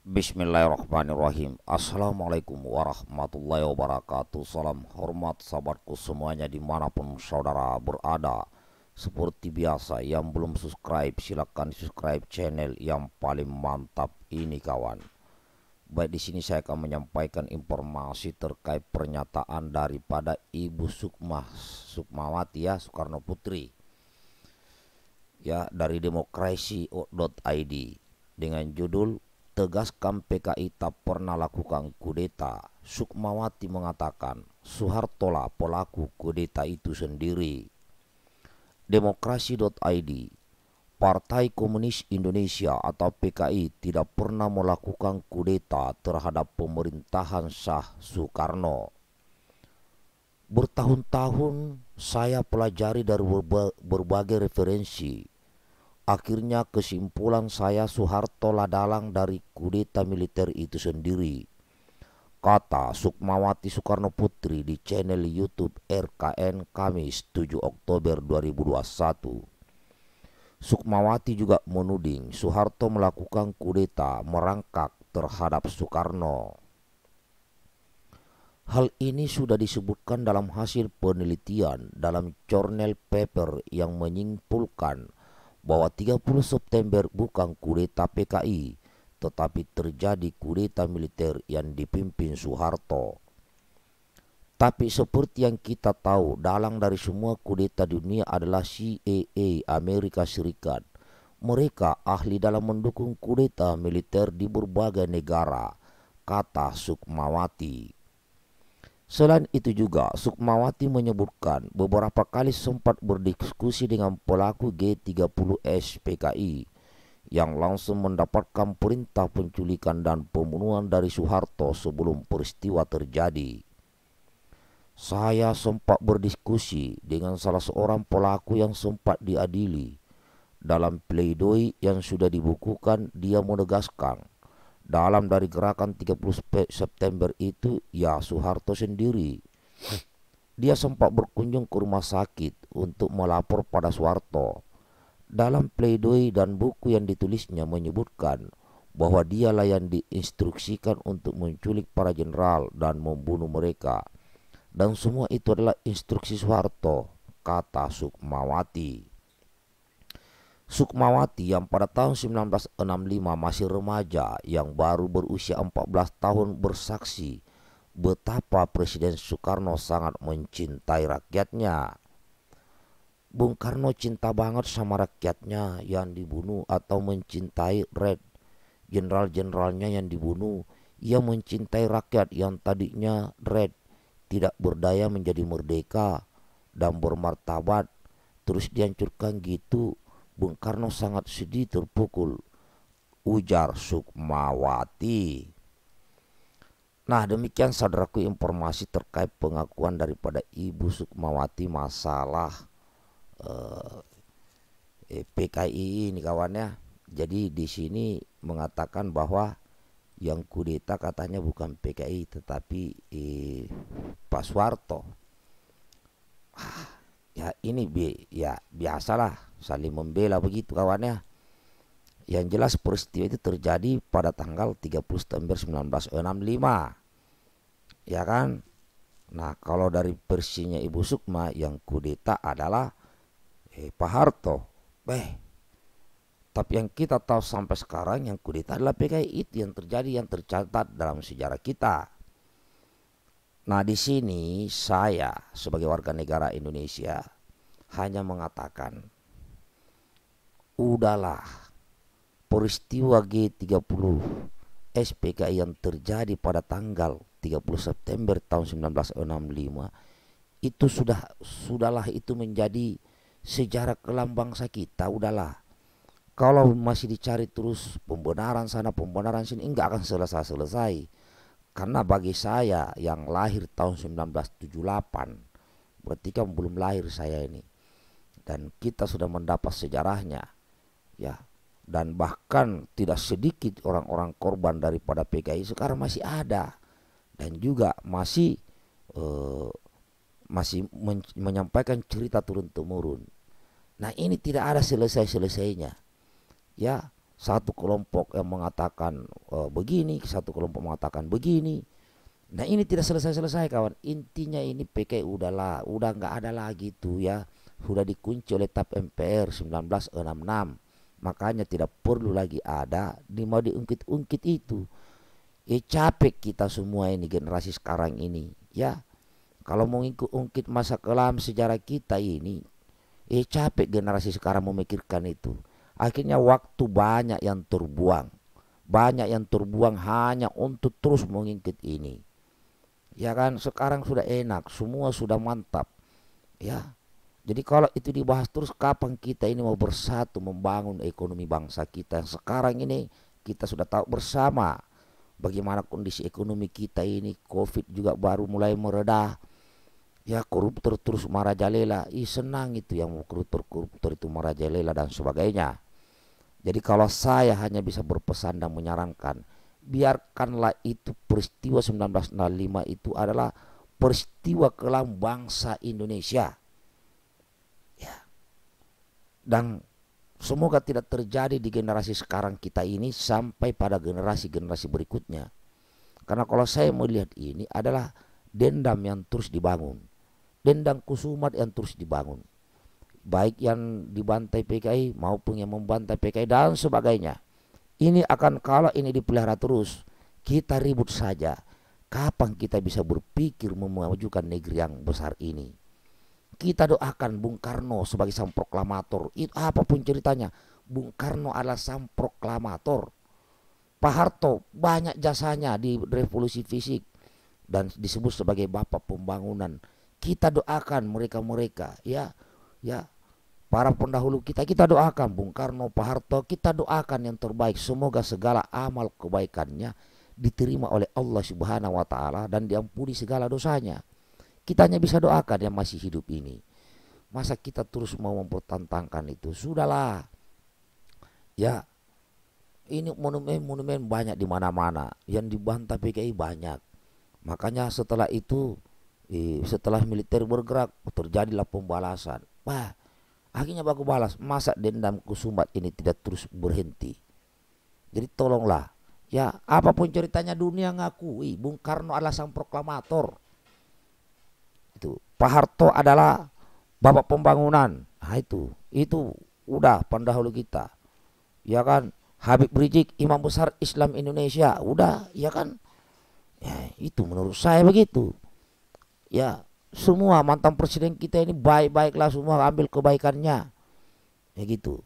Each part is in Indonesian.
Bismillahirrahmanirrahim Assalamualaikum warahmatullahi wabarakatuh Salam hormat sahabatku semuanya dimanapun saudara berada Seperti biasa yang belum subscribe silahkan subscribe channel yang paling mantap ini kawan Baik di sini saya akan menyampaikan informasi terkait pernyataan daripada Ibu Sukma Sukmawati ya Soekarno Putri Ya dari demokrasi.id dengan judul tegaskan PKI tak pernah lakukan kudeta. Sukmawati mengatakan Soeharto lah pelaku kudeta itu sendiri. Demokrasi.id Partai Komunis Indonesia atau PKI tidak pernah melakukan kudeta terhadap pemerintahan sah Soekarno. Bertahun-tahun saya pelajari dari berbagai referensi Akhirnya kesimpulan saya Soeharto ladalang dari kudeta militer itu sendiri. Kata Sukmawati Soekarno Putri di channel YouTube RKN Kamis 7 Oktober 2021. Sukmawati juga menuding Soeharto melakukan kudeta merangkak terhadap Soekarno. Hal ini sudah disebutkan dalam hasil penelitian dalam jurnal paper yang menyimpulkan bahwa 30 September bukan kudeta PKI, tetapi terjadi kudeta militer yang dipimpin Soeharto. Tapi seperti yang kita tahu, dalang dari semua kudeta dunia adalah CIA Amerika Serikat. Mereka ahli dalam mendukung kudeta militer di berbagai negara, kata Sukmawati. Selain itu juga, Sukmawati menyebutkan beberapa kali sempat berdiskusi dengan pelaku G30S PKI yang langsung mendapatkan perintah penculikan dan pembunuhan dari Soeharto sebelum peristiwa terjadi. Saya sempat berdiskusi dengan salah seorang pelaku yang sempat diadili. Dalam pledoi yang sudah dibukukan, dia menegaskan dalam dari gerakan 30 September itu ya Soeharto sendiri dia sempat berkunjung ke rumah sakit untuk melapor pada Soeharto. Dalam pledoi dan buku yang ditulisnya menyebutkan bahwa dialah yang diinstruksikan untuk menculik para jenderal dan membunuh mereka. Dan semua itu adalah instruksi Soeharto, kata Sukmawati. Sukmawati yang pada tahun 1965 masih remaja yang baru berusia 14 tahun bersaksi betapa Presiden Soekarno sangat mencintai rakyatnya. Bung Karno cinta banget sama rakyatnya yang dibunuh atau mencintai Red jenderal-jenderalnya yang dibunuh. Ia mencintai rakyat yang tadinya Red tidak berdaya menjadi merdeka dan bermartabat terus dihancurkan gitu Bung Karno sangat sedih terpukul, ujar Sukmawati. Nah demikian saudaraku informasi terkait pengakuan daripada Ibu Sukmawati masalah eh, eh PKI ini kawannya. Jadi di sini mengatakan bahwa yang kudeta katanya bukan PKI tetapi eh, Pak Soeharto. Ah ya ini bi ya biasalah saling membela begitu kawannya yang jelas peristiwa itu terjadi pada tanggal 30 September 1965 ya kan nah kalau dari versinya Ibu Sukma yang kudeta adalah eh, Pak Harto eh tapi yang kita tahu sampai sekarang yang kudeta adalah PKI itu yang terjadi yang tercatat dalam sejarah kita Nah, di sini saya sebagai warga negara Indonesia hanya mengatakan udahlah peristiwa G30 SPKI yang terjadi pada tanggal 30 September tahun 1965 itu sudah sudahlah itu menjadi sejarah kelam bangsa kita udahlah kalau masih dicari terus pembenaran sana pembenaran sini enggak akan selesai-selesai karena bagi saya yang lahir tahun 1978, berarti kan belum lahir saya ini. Dan kita sudah mendapat sejarahnya. Ya, dan bahkan tidak sedikit orang-orang korban daripada PKI sekarang masih ada dan juga masih uh, masih men menyampaikan cerita turun temurun. Nah ini tidak ada selesai selesainya, ya satu kelompok yang mengatakan uh, begini, satu kelompok mengatakan begini. Nah ini tidak selesai-selesai kawan. Intinya ini PKI udahlah, udah nggak ada lagi tuh ya. Sudah dikunci oleh TAP MPR 1966. Makanya tidak perlu lagi ada di mau diungkit-ungkit itu. Ya capek kita semua ini generasi sekarang ini ya. Kalau mau ngikut-ungkit masa kelam sejarah kita ini, eh capek generasi sekarang memikirkan itu. Akhirnya waktu banyak yang terbuang. Banyak yang terbuang hanya untuk terus mengingkit ini. Ya kan sekarang sudah enak, semua sudah mantap. Ya. Jadi kalau itu dibahas terus kapan kita ini mau bersatu membangun ekonomi bangsa kita yang sekarang ini kita sudah tahu bersama bagaimana kondisi ekonomi kita ini covid juga baru mulai meredah ya koruptor terus marajalela ih senang itu yang koruptor koruptor itu marajalela dan sebagainya jadi kalau saya hanya bisa berpesan dan menyarankan, biarkanlah itu peristiwa 1965 itu adalah peristiwa kelam bangsa Indonesia. Ya. Dan semoga tidak terjadi di generasi sekarang kita ini sampai pada generasi-generasi berikutnya. Karena kalau saya melihat ini adalah dendam yang terus dibangun. Dendam kusumat yang terus dibangun baik yang dibantai PKI maupun yang membantai PKI dan sebagainya. Ini akan kalah ini dipelihara terus. Kita ribut saja. Kapan kita bisa berpikir memajukan negeri yang besar ini? Kita doakan Bung Karno sebagai sang proklamator. Itu apapun ceritanya, Bung Karno adalah sang proklamator. Pak Harto banyak jasanya di revolusi fisik dan disebut sebagai bapak pembangunan. Kita doakan mereka-mereka ya ya para pendahulu kita kita doakan Bung Karno, Pak Harto kita doakan yang terbaik semoga segala amal kebaikannya diterima oleh Allah Subhanahu wa taala dan diampuni segala dosanya. Kita hanya bisa doakan yang masih hidup ini. Masa kita terus mau mempertantangkan itu? Sudahlah. Ya. Ini monumen-monumen banyak di mana-mana. Yang dibantah PKI banyak. Makanya setelah itu eh, setelah militer bergerak terjadilah pembalasan apa? Akhirnya aku balas, masa dendamku sumbat ini tidak terus berhenti. Jadi tolonglah, ya apapun ceritanya dunia ngakui Bung Karno adalah sang proklamator. Itu Pak Harto adalah bapak pembangunan. Nah, itu, itu udah pendahulu kita. Ya kan, Habib Rizik imam besar Islam Indonesia. Udah, ya kan? Ya, itu menurut saya begitu. Ya, semua mantan presiden kita ini baik-baiklah semua ambil kebaikannya ya gitu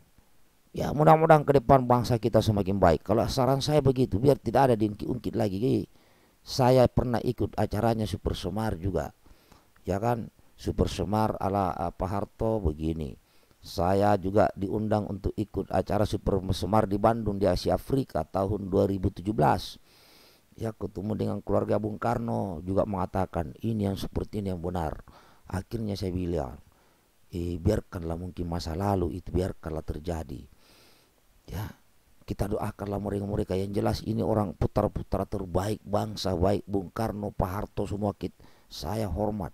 ya mudah-mudahan ke depan bangsa kita semakin baik kalau saran saya begitu biar tidak ada diungkit-ungkit lagi saya pernah ikut acaranya Super Semar juga ya kan Super Semar ala eh, Pak Harto begini saya juga diundang untuk ikut acara Super Semar di Bandung di Asia Afrika tahun 2017 ya ketemu dengan keluarga Bung Karno juga mengatakan ini yang seperti ini yang benar akhirnya saya bilang eh, biarkanlah mungkin masa lalu itu biarkanlah terjadi ya kita doakanlah mereka-mereka yang jelas ini orang putar-putar terbaik bangsa baik Bung Karno Pak Harto semua kita saya hormat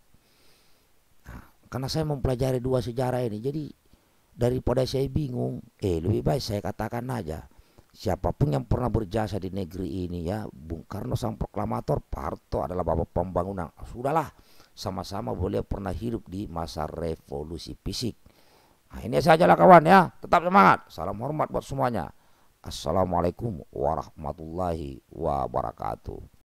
nah, karena saya mempelajari dua sejarah ini jadi daripada saya bingung eh lebih baik saya katakan aja siapapun yang pernah berjasa di negeri ini ya Bung Karno sang proklamator Parto adalah bapak pembangunan sudahlah sama-sama boleh pernah hidup di masa revolusi fisik nah, ini sajalah kawan ya tetap semangat salam hormat buat semuanya Assalamualaikum warahmatullahi wabarakatuh